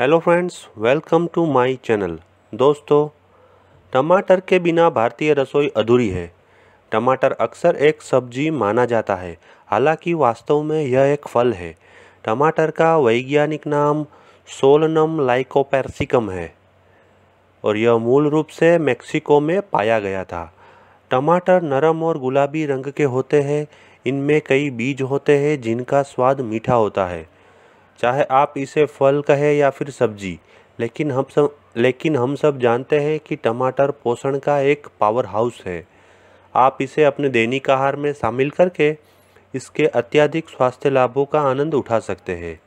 hello friends welcome to my channel दोस्तों टमाटर के बिना भारतीय रसोई अधूरी है टमाटर अक्सर एक सब्जी माना जाता है हालांकि वास्तव में यह एक फल है टमाटर का वैज्ञानिक नाम सोलनम लाइकोपैरसिकम है और यह मूल रूप से मेक्सिको में पाया गया था टमाटर नरम और गुलाबी रंग के होते हैं इनमें कई बीज होते हैं जिनका स्वाद मीठा होता है चाहे आप इसे फल कहें या फिर सब्जी लेकिन हम सब लेकिन हम सब जानते हैं कि टमाटर पोषण का एक पावर हाउस है आप इसे अपने दैनिक आहार में शामिल करके इसके अत्यधिक स्वास्थ्य लाभों का आनंद उठा सकते हैं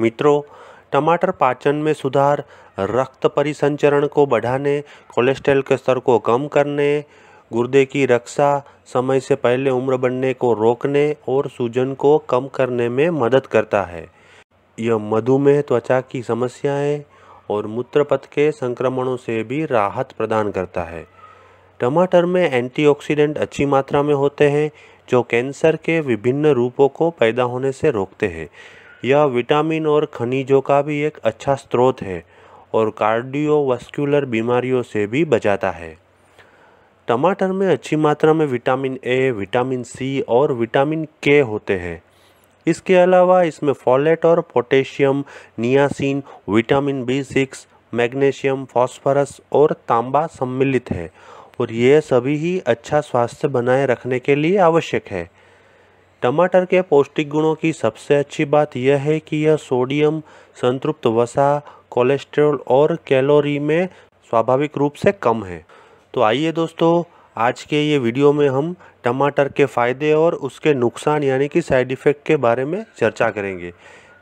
मित्रों टमाटर पाचन में सुधार रक्त परिसंचरण को बढ़ाने कोलेस्ट्रॉल के स्तर को कम करने गुर्दे की रक्षा समय से पहले उम्र बढ़ने को रोकने और सूजन को कम करने में मदद करता है यह मधुमेह त्वचा की समस्याएं और मूत्रपथ के संक्रमणों से भी राहत प्रदान करता है टमाटर में एंटीऑक्सीडेंट अच्छी मात्रा में होते हैं जो कैंसर के विभिन्न रूपों को पैदा होने से रोकते हैं यह विटामिन और खनिजों का भी एक अच्छा स्रोत है और कार्डियोवास्कुलर बीमारियों से भी बचाता है टमाटर में अच्छी मात्रा में विटामिन ए विटामिन सी और विटामिन के होते हैं इसके अलावा इसमें फॉलेट और potassium niacin vitamin B six magnesium phosphorus और तांबा सम्मिलित है और यह सभी ही अच्छा स्वास्थ्य बनाए रखने के लिए आवश्यक है टमाटर के पौष्टिक गुणों की सबसे अच्छी बात यह है कि यह सोडियम संतृप्त वसा कोलेस्ट्रॉल और कैलोरी में स्वाभाविक रूप से कम है तो आइए दोस्तों आज के ये वीडियो में हम टमाटर के फ़ायदे और उसके नुकसान यानी कि साइड इफ़ेक्ट के बारे में चर्चा करेंगे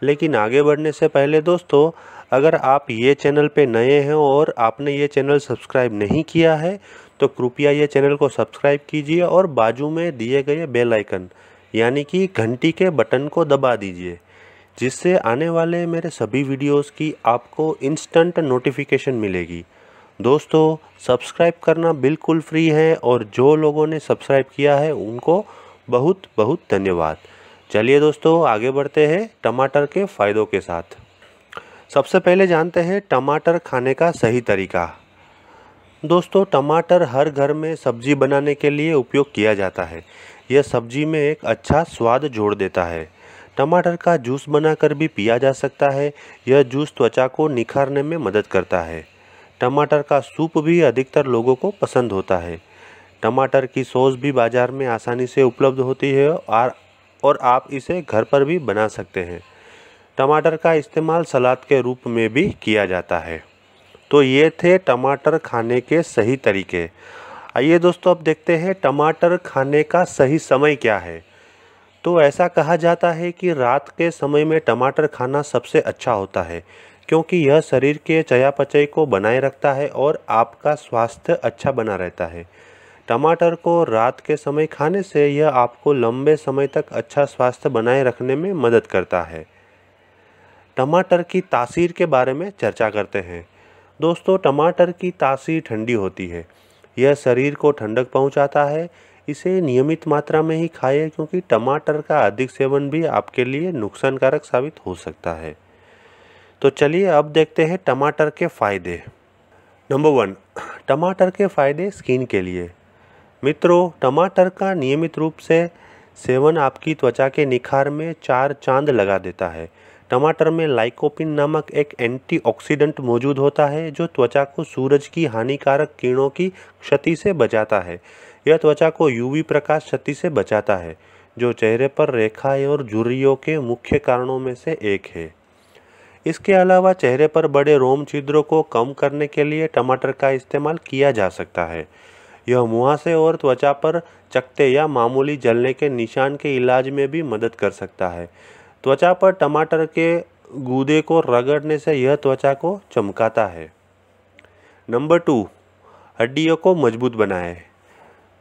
लेकिन आगे बढ़ने से पहले दोस्तों अगर आप ये चैनल पे नए हैं और आपने ये चैनल सब्सक्राइब नहीं किया है तो कृपया ये चैनल को सब्सक्राइब कीजिए और बाजू में दिए गए बेल आइकन यानी कि घंटी के बटन को दबा दीजिए जिससे आने वाले मेरे सभी वीडियोज़ की आपको इंस्टेंट नोटिफिकेशन मिलेगी दोस्तों सब्सक्राइब करना बिल्कुल फ्री है और जो लोगों ने सब्सक्राइब किया है उनको बहुत बहुत धन्यवाद चलिए दोस्तों आगे बढ़ते हैं टमाटर के फ़ायदों के साथ सबसे पहले जानते हैं टमाटर खाने का सही तरीका दोस्तों टमाटर हर घर में सब्जी बनाने के लिए उपयोग किया जाता है यह सब्जी में एक अच्छा स्वाद जोड़ देता है टमाटर का जूस बनाकर भी पिया जा सकता है यह जूस त्वचा को निखारने में मदद करता है टमाटर का सूप भी अधिकतर लोगों को पसंद होता है टमाटर की सॉस भी बाज़ार में आसानी से उपलब्ध होती है और और आप इसे घर पर भी बना सकते हैं टमाटर का इस्तेमाल सलाद के रूप में भी किया जाता है तो ये थे टमाटर खाने के सही तरीके आइए दोस्तों अब देखते हैं टमाटर खाने का सही समय क्या है तो ऐसा कहा जाता है कि रात के समय में टमाटर खाना सबसे अच्छा होता है क्योंकि यह शरीर के चयापचय को बनाए रखता है और आपका स्वास्थ्य अच्छा बना रहता है टमाटर को रात के समय खाने से यह आपको लंबे समय तक अच्छा स्वास्थ्य बनाए रखने में मदद करता है टमाटर की तासीर के बारे में चर्चा करते हैं दोस्तों टमाटर की तासीर ठंडी होती है यह शरीर को ठंडक पहुंचाता है इसे नियमित मात्रा में ही खाएं क्योंकि टमाटर का अधिक सेवन भी आपके लिए नुकसानकारक साबित हो सकता है तो चलिए अब देखते हैं टमाटर के फ़ायदे नंबर वन टमाटर के फ़ायदे स्किन के लिए मित्रों टमाटर का नियमित रूप से सेवन आपकी त्वचा के निखार में चार चांद लगा देता है टमाटर में लाइकोपिन नामक एक एंटीऑक्सीडेंट मौजूद होता है जो त्वचा को सूरज की हानिकारक किरणों की क्षति से बचाता है यह त्वचा को यूवी प्रकाश क्षति से बचाता है जो चेहरे पर रेखाएं और झुर्रियों के मुख्य कारणों में से एक है इसके अलावा चेहरे पर बड़े रोम छिद्रों को कम करने के लिए टमाटर का इस्तेमाल किया जा सकता है यह मुहासे और त्वचा पर चकते या मामूली जलने के निशान के इलाज में भी मदद कर सकता है त्वचा पर टमाटर के गूदे को रगड़ने से यह त्वचा को चमकाता है नंबर टू हड्डियों को मजबूत बनाए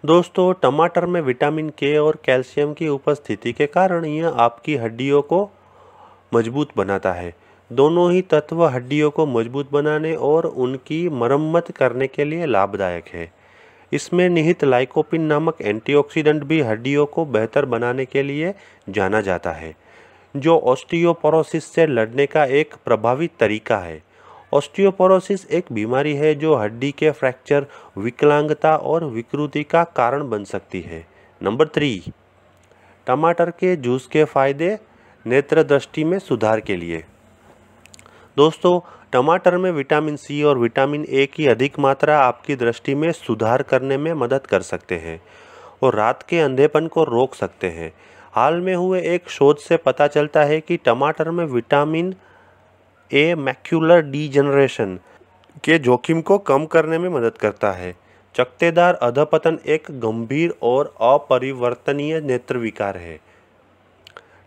दोस्तों टमाटर में विटामिन के और कैल्शियम की उपस्थिति के कारण यह आपकी हड्डियों को मजबूत बनाता है दोनों ही तत्व हड्डियों को मजबूत बनाने और उनकी मरम्मत करने के लिए लाभदायक है इसमें निहित लाइकोपिन नामक एंटीऑक्सीडेंट भी हड्डियों को बेहतर बनाने के लिए जाना जाता है जो ऑस्टियोपोरोसिस से लड़ने का एक प्रभावी तरीका है ऑस्टियोपोरोसिस एक बीमारी है जो हड्डी के फ्रैक्चर विकलांगता और विकृति का कारण बन सकती है नंबर थ्री टमाटर के जूस के फायदे नेत्र दृष्टि में सुधार के लिए दोस्तों टमाटर में विटामिन सी और विटामिन ए की अधिक मात्रा आपकी दृष्टि में सुधार करने में मदद कर सकते हैं और रात के अंधेपन को रोक सकते हैं हाल में हुए एक शोध से पता चलता है कि टमाटर में विटामिन ए मैक्यूलर डीजनरेशन के जोखिम को कम करने में मदद करता है चकतेदार अधपतन एक गंभीर और अपरिवर्तनीय नेत्र विकार है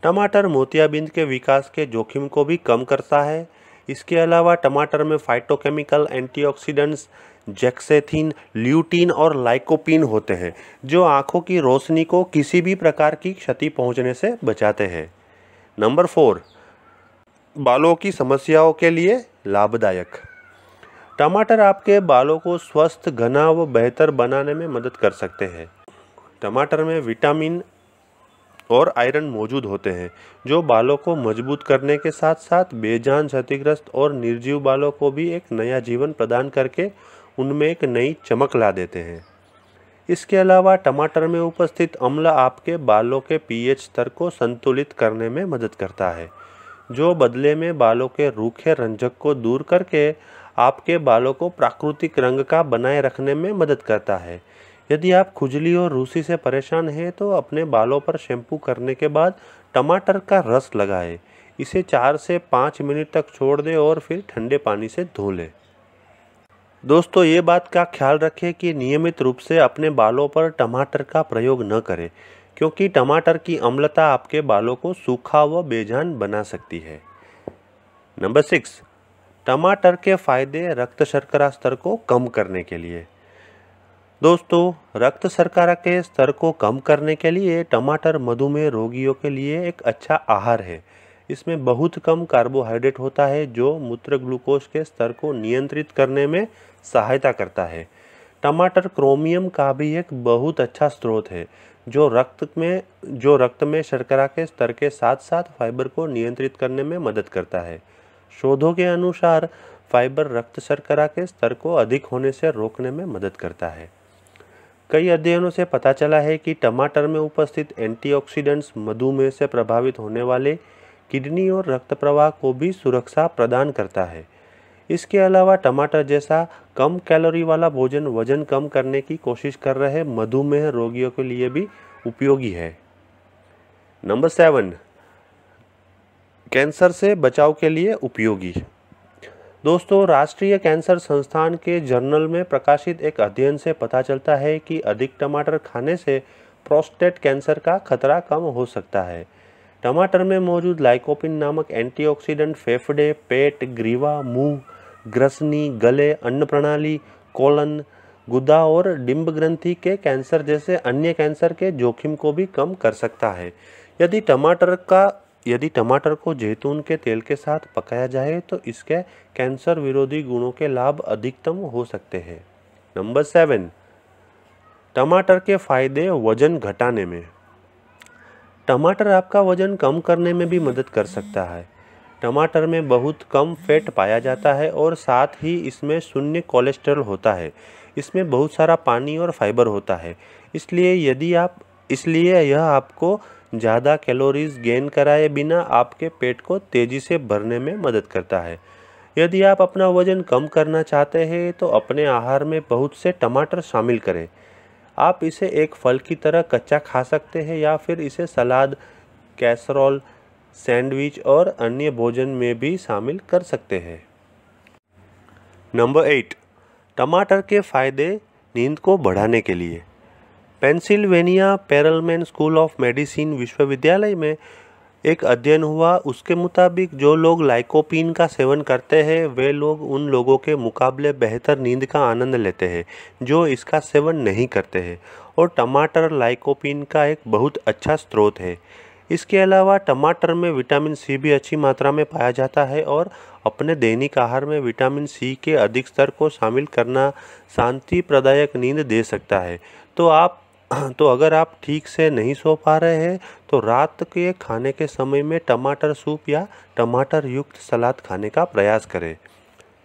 टमाटर मोतियाबिंद के विकास के जोखिम को भी कम करता है इसके अलावा टमाटर में फाइटोकेमिकल एंटीऑक्सीडेंट्स जैक्सेथिन ल्यूटीन और लाइकोपिन होते हैं जो आँखों की रोशनी को किसी भी प्रकार की क्षति पहुँचने से बचाते हैं नंबर फोर बालों की समस्याओं के लिए लाभदायक टमाटर आपके बालों को स्वस्थ घना व बेहतर बनाने में मदद कर सकते हैं टमाटर में विटामिन और आयरन मौजूद होते हैं जो बालों को मजबूत करने के साथ साथ बेजान क्षतिग्रस्त और निर्जीव बालों को भी एक नया जीवन प्रदान करके उनमें एक नई चमक ला देते हैं इसके अलावा टमाटर में उपस्थित अम्ल आपके बालों के पीएच स्तर को संतुलित करने में मदद करता है जो बदले में बालों के रूखे रंजक को दूर करके आपके बालों को प्राकृतिक रंग का बनाए रखने में मदद करता है यदि आप खुजली और रूसी से परेशान हैं तो अपने बालों पर शैम्पू करने के बाद टमाटर का रस लगाएं इसे चार से पाँच मिनट तक छोड़ दें और फिर ठंडे पानी से धो लें दोस्तों ये बात का ख्याल रखें कि नियमित रूप से अपने बालों पर टमाटर का प्रयोग न करें क्योंकि टमाटर की अम्लता आपके बालों को सूखा व बेजान बना सकती है नंबर सिक्स टमाटर के फायदे रक्त शर्करा स्तर को कम करने के लिए दोस्तों रक्त शर्करा के स्तर को कम करने के लिए टमाटर मधुमेह रोगियों के लिए एक अच्छा आहार है इसमें बहुत कम कार्बोहाइड्रेट होता है जो मूत्र ग्लूकोज के स्तर को नियंत्रित करने में सहायता करता है टमाटर क्रोमियम का भी एक बहुत अच्छा स्रोत है जो रक्त में जो रक्त में शर्करा के स्तर के साथ साथ फाइबर को नियंत्रित करने में मदद करता है शोधों के अनुसार फाइबर रक्त शर्करा के स्तर को अधिक होने से रोकने में मदद करता है कई अध्ययनों से पता चला है कि टमाटर में उपस्थित एंटीऑक्सीडेंट्स मधुमेह से प्रभावित होने वाले किडनी और रक्त प्रवाह को भी सुरक्षा प्रदान करता है इसके अलावा टमाटर जैसा कम कैलोरी वाला भोजन वजन कम करने की कोशिश कर रहे मधुमेह रोगियों के लिए भी उपयोगी है नंबर सेवन कैंसर से बचाव के लिए उपयोगी दोस्तों राष्ट्रीय कैंसर संस्थान के जर्नल में प्रकाशित एक अध्ययन से पता चलता है कि अधिक टमाटर खाने से प्रोस्टेट कैंसर का खतरा कम हो सकता है टमाटर में मौजूद लाइकोपिन नामक एंटीऑक्सीडेंट फेफड़े पेट ग्रीवा मुंह ग्रसनी गले अन्न प्रणाली कोलन गुदा और डिम्ब ग्रंथि के कैंसर जैसे अन्य कैंसर के जोखिम को भी कम कर सकता है यदि टमाटर का यदि टमाटर को जैतून के तेल के साथ पकाया जाए तो इसके कैंसर विरोधी गुणों के लाभ अधिकतम हो सकते हैं नंबर सेवन टमाटर के फायदे वजन घटाने में टमाटर आपका वजन कम करने में भी मदद कर सकता है टमाटर में बहुत कम फैट पाया जाता है और साथ ही इसमें शून्य कोलेस्ट्रॉल होता है इसमें बहुत सारा पानी और फाइबर होता है इसलिए यदि आप इसलिए यह आपको ज़्यादा कैलोरीज गेन कराए बिना आपके पेट को तेज़ी से भरने में मदद करता है यदि आप अपना वजन कम करना चाहते हैं तो अपने आहार में बहुत से टमाटर शामिल करें आप इसे एक फल की तरह कच्चा खा सकते हैं या फिर इसे सलाद कैसरोल सैंडविच और अन्य भोजन में भी शामिल कर सकते हैं नंबर एट टमाटर के फ़ायदे नींद को बढ़ाने के लिए Pennsylvania Perelman school of medicine विश्वविद्यालय में एक अध्ययन हुआ उसके मुताबिक जो लोग लाइकोपिन का सेवन करते हैं वे लोग उन लोगों के मुकाबले बेहतर नींद का आनंद लेते हैं जो इसका सेवन नहीं करते हैं और टमाटर लाइकोपिन का एक बहुत अच्छा स्रोत है इसके अलावा टमाटर में विटामिन सी भी अच्छी मात्रा में पाया जाता है और अपने दैनिक आहार में विटामिन सी के अधिक स्तर को शामिल करना शांति प्रदायक नींद दे सकता है तो आप तो अगर आप ठीक से नहीं सो पा रहे हैं तो रात के खाने के समय में टमाटर सूप या टमाटर युक्त सलाद खाने का प्रयास करें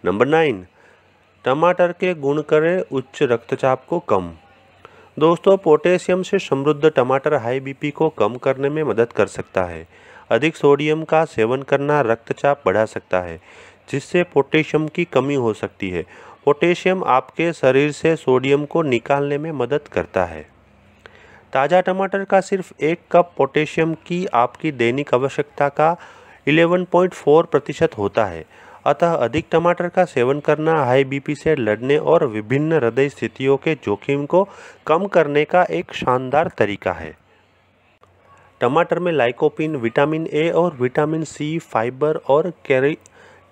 नंबर नाइन टमाटर के गुण करें उच्च रक्तचाप को कम दोस्तों पोटेशियम से समृद्ध टमाटर हाई बीपी को कम करने में मदद कर सकता है अधिक सोडियम का सेवन करना रक्तचाप बढ़ा सकता है जिससे पोटेशियम की कमी हो सकती है पोटेशियम आपके शरीर से सोडियम को निकालने में मदद करता है ताज़ा टमाटर का सिर्फ एक कप पोटेशियम की आपकी दैनिक आवश्यकता का 11.4 प्रतिशत होता है अतः अधिक टमाटर का सेवन करना हाई बीपी से लड़ने और विभिन्न हृदय स्थितियों के जोखिम को कम करने का एक शानदार तरीका है टमाटर में लाइकोपिन विटामिन ए और विटामिन सी फाइबर और कैरी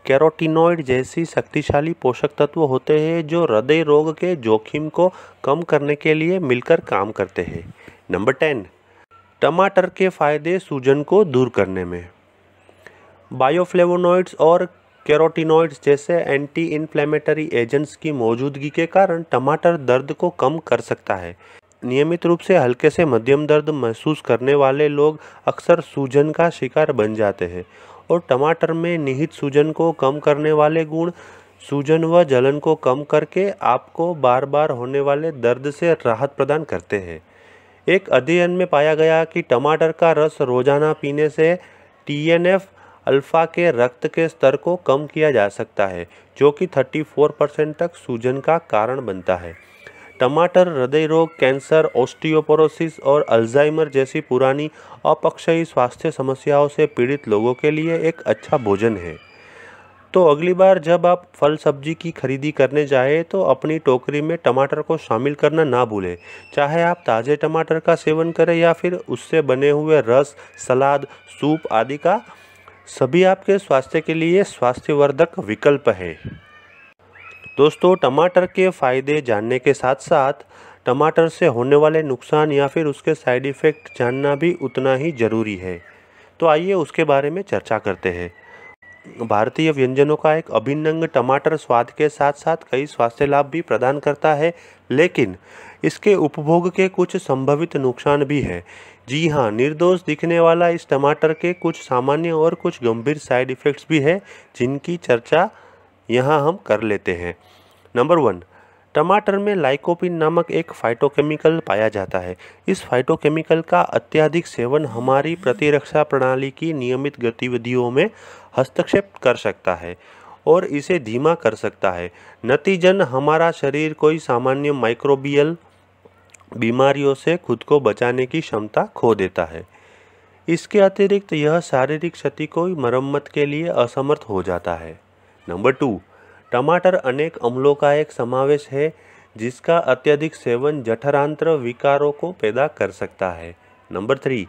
कैरोटीनॉइड जैसी शक्तिशाली पोषक तत्व होते हैं जो हृदय रोग के जोखिम को कम करने के लिए मिलकर काम करते हैं नंबर टेन टमाटर के फायदे सूजन को दूर करने में बायोफ्लेवोनॉइड्स और कैरोटीनॉइड्स जैसे एंटी इन्फ्लेमेटरी एजेंट्स की मौजूदगी के कारण टमाटर दर्द को कम कर सकता है नियमित रूप से हल्के से मध्यम दर्द महसूस करने वाले लोग अक्सर सूजन का शिकार बन जाते हैं और टमाटर में निहित सूजन को कम करने वाले गुण सूजन व जलन को कम करके आपको बार बार होने वाले दर्द से राहत प्रदान करते हैं एक अध्ययन में पाया गया कि टमाटर का रस रोजाना पीने से टी एन एफ अल्फ़ा के रक्त के स्तर को कम किया जा सकता है जो कि 34 परसेंट तक सूजन का कारण बनता है टमाटर हृदय रोग कैंसर ओस्टियोपोरोसिस और अल्जाइमर जैसी पुरानी अपक्षयी स्वास्थ्य समस्याओं से पीड़ित लोगों के लिए एक अच्छा भोजन है तो अगली बार जब आप फल सब्जी की खरीदी करने जाएं तो अपनी टोकरी में टमाटर को शामिल करना ना भूलें चाहे आप ताज़े टमाटर का सेवन करें या फिर उससे बने हुए रस सलाद सूप आदि का सभी आपके स्वास्थ्य के लिए स्वास्थ्यवर्धक विकल्प है दोस्तों टमाटर के फ़ायदे जानने के साथ साथ टमाटर से होने वाले नुकसान या फिर उसके साइड इफ़ेक्ट जानना भी उतना ही ज़रूरी है तो आइए उसके बारे में चर्चा करते हैं भारतीय व्यंजनों का एक अभिन्न अंग टमाटर स्वाद के साथ साथ कई स्वास्थ्य लाभ भी प्रदान करता है लेकिन इसके उपभोग के कुछ संभवित नुकसान भी हैं जी हाँ निर्दोष दिखने वाला इस टमाटर के कुछ सामान्य और कुछ गंभीर साइड इफ़ेक्ट्स भी है जिनकी चर्चा यहाँ हम कर लेते हैं नंबर वन टमाटर में लाइकोपिन नामक एक फाइटोकेमिकल पाया जाता है इस फाइटोकेमिकल का अत्यधिक सेवन हमारी प्रतिरक्षा प्रणाली की नियमित गतिविधियों में हस्तक्षेप कर सकता है और इसे धीमा कर सकता है नतीजन हमारा शरीर कोई सामान्य माइक्रोबियल बीमारियों से खुद को बचाने की क्षमता खो देता है इसके अतिरिक्त यह शारीरिक क्षति को मरम्मत के लिए असमर्थ हो जाता है नंबर टू टमाटर अनेक अम्लों का एक समावेश है जिसका अत्यधिक सेवन जठरांत्र विकारों को पैदा कर सकता है नंबर थ्री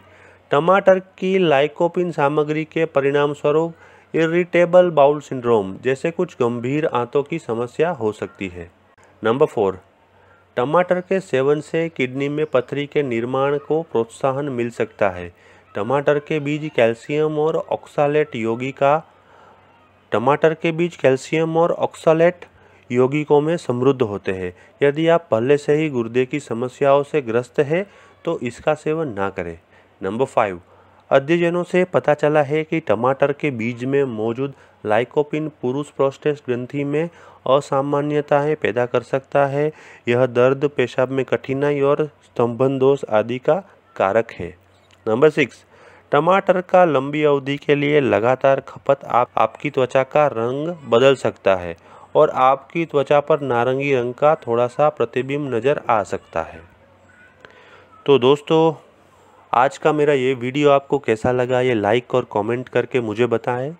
टमाटर की लाइकोपिन सामग्री के परिणाम स्वरूप इरिटेबल बाउल सिंड्रोम जैसे कुछ गंभीर आंतों की समस्या हो सकती है नंबर फोर टमाटर के सेवन से किडनी में पथरी के निर्माण को प्रोत्साहन मिल सकता है टमाटर के बीज कैल्शियम और ऑक्सालेट योगी का टमाटर के बीज कैल्शियम और ऑक्सालेट यौगिकों में समृद्ध होते हैं यदि आप पहले से ही गुर्दे की समस्याओं से ग्रस्त हैं तो इसका सेवन ना करें नंबर फाइव अध्ययनों से पता चला है कि टमाटर के बीज में मौजूद लाइकोपिन पुरुष प्रोस्टेट ग्रंथि में असामान्यताएं पैदा कर सकता है यह दर्द पेशाब में कठिनाई और स्तंभन दोष आदि का कारक है नंबर सिक्स टमाटर का लंबी अवधि के लिए लगातार खपत आप आपकी त्वचा का रंग बदल सकता है और आपकी त्वचा पर नारंगी रंग का थोड़ा सा प्रतिबिंब नज़र आ सकता है तो दोस्तों आज का मेरा ये वीडियो आपको कैसा लगा ये लाइक और कमेंट करके मुझे बताएं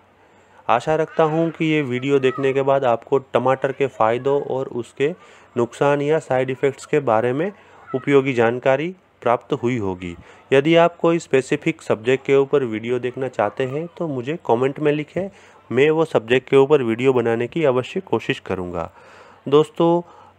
आशा रखता हूँ कि ये वीडियो देखने के बाद आपको टमाटर के फ़ायदों और उसके नुकसान या साइड इफ़ेक्ट्स के बारे में उपयोगी जानकारी प्राप्त हुई होगी यदि आप कोई स्पेसिफिक सब्जेक्ट के ऊपर वीडियो देखना चाहते हैं तो मुझे कमेंट में लिखें मैं वो सब्जेक्ट के ऊपर वीडियो बनाने की अवश्य कोशिश करूँगा दोस्तों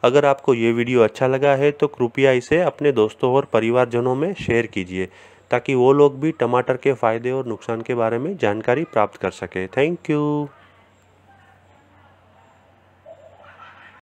अगर आपको ये वीडियो अच्छा लगा है तो कृपया इसे अपने दोस्तों और परिवारजनों में शेयर कीजिए ताकि वो लोग भी टमाटर के फ़ायदे और नुकसान के बारे में जानकारी प्राप्त कर सके थैंक यू